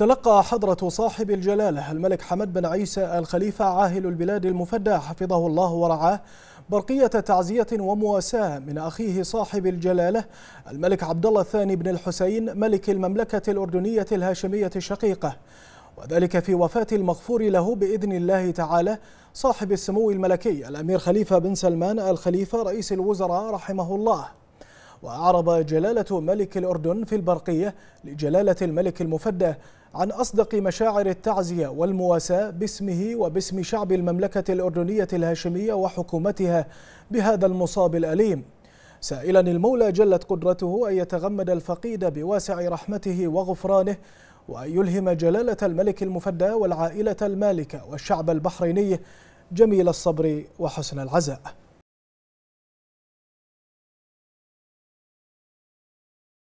تلقى حضرة صاحب الجلالة الملك حمد بن عيسى الخليفة عاهل البلاد المفدى حفظه الله ورعاه برقية تعزية ومواساة من أخيه صاحب الجلالة الملك عبد الله الثاني بن الحسين ملك المملكة الأردنية الهاشمية الشقيقة وذلك في وفاة المغفور له بإذن الله تعالى صاحب السمو الملكي الأمير خليفة بن سلمان الخليفة رئيس الوزراء رحمه الله وأعرب جلالة ملك الأردن في البرقية لجلالة الملك المفدى عن أصدق مشاعر التعزية والمواساة باسمه وباسم شعب المملكة الأردنية الهاشمية وحكومتها بهذا المصاب الأليم سائلا المولى جلت قدرته أن يتغمد الفقيد بواسع رحمته وغفرانه وأن يلهم جلالة الملك المفدى والعائلة المالكة والشعب البحريني جميل الصبر وحسن العزاء